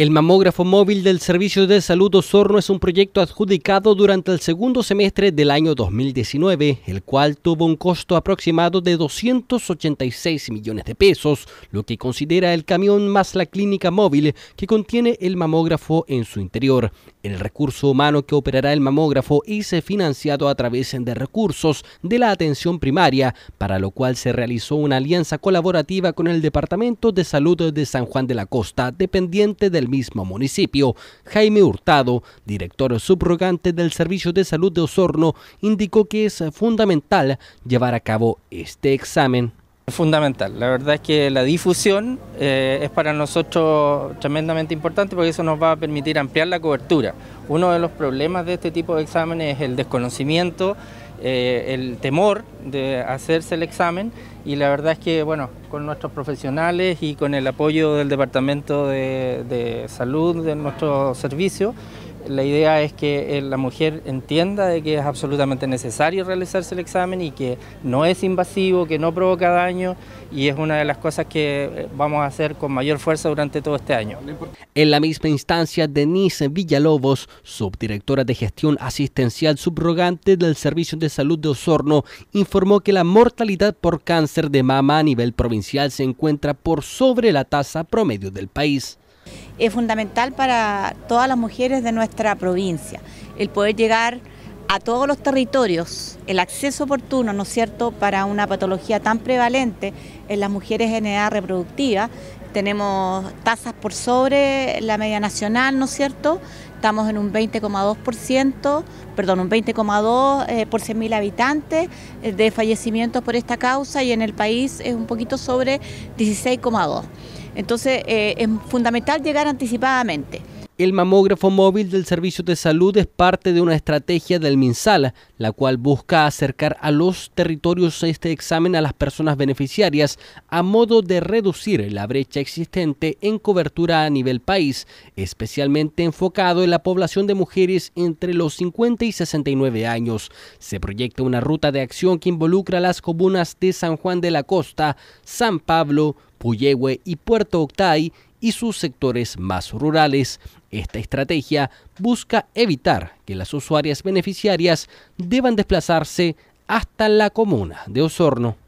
El mamógrafo móvil del Servicio de Salud Osorno es un proyecto adjudicado durante el segundo semestre del año 2019, el cual tuvo un costo aproximado de 286 millones de pesos, lo que considera el camión más la clínica móvil que contiene el mamógrafo en su interior. El recurso humano que operará el mamógrafo es financiado a través de recursos de la atención primaria, para lo cual se realizó una alianza colaborativa con el Departamento de Salud de San Juan de la Costa, dependiente del mismo municipio, Jaime Hurtado, director subrogante del Servicio de Salud de Osorno, indicó que es fundamental llevar a cabo este examen. Fundamental, la verdad es que la difusión eh, es para nosotros tremendamente importante porque eso nos va a permitir ampliar la cobertura. Uno de los problemas de este tipo de exámenes es el desconocimiento eh, el temor de hacerse el examen y la verdad es que, bueno, con nuestros profesionales y con el apoyo del Departamento de Salud, de nuestro servicio, la idea es que eh, la mujer entienda de que es absolutamente necesario realizarse el examen y que no es invasivo, que no provoca daño y es una de las cosas que eh, vamos a hacer con mayor fuerza durante todo este año. En la misma instancia, Denise Villalobos, subdirectora de gestión asistencial subrogante del Servicio de Salud de Osorno, informó que la mortalidad por cáncer de mama a nivel provincial se encuentra por sobre la tasa promedio del país. Es fundamental para todas las mujeres de nuestra provincia el poder llegar a todos los territorios el acceso oportuno, ¿no es cierto?, para una patología tan prevalente en las mujeres en edad reproductiva tenemos tasas por sobre la media nacional, ¿no es cierto? Estamos en un 20,2%, perdón, un 20,2 eh, por 100.000 habitantes eh, de fallecimientos por esta causa y en el país es un poquito sobre 16,2. Entonces eh, es fundamental llegar anticipadamente. El mamógrafo móvil del Servicio de Salud es parte de una estrategia del MinSal, la cual busca acercar a los territorios este examen a las personas beneficiarias a modo de reducir la brecha existente en cobertura a nivel país, especialmente enfocado en la población de mujeres entre los 50 y 69 años. Se proyecta una ruta de acción que involucra las comunas de San Juan de la Costa, San Pablo, Puyehue y Puerto Octay y sus sectores más rurales. Esta estrategia busca evitar que las usuarias beneficiarias deban desplazarse hasta la comuna de Osorno.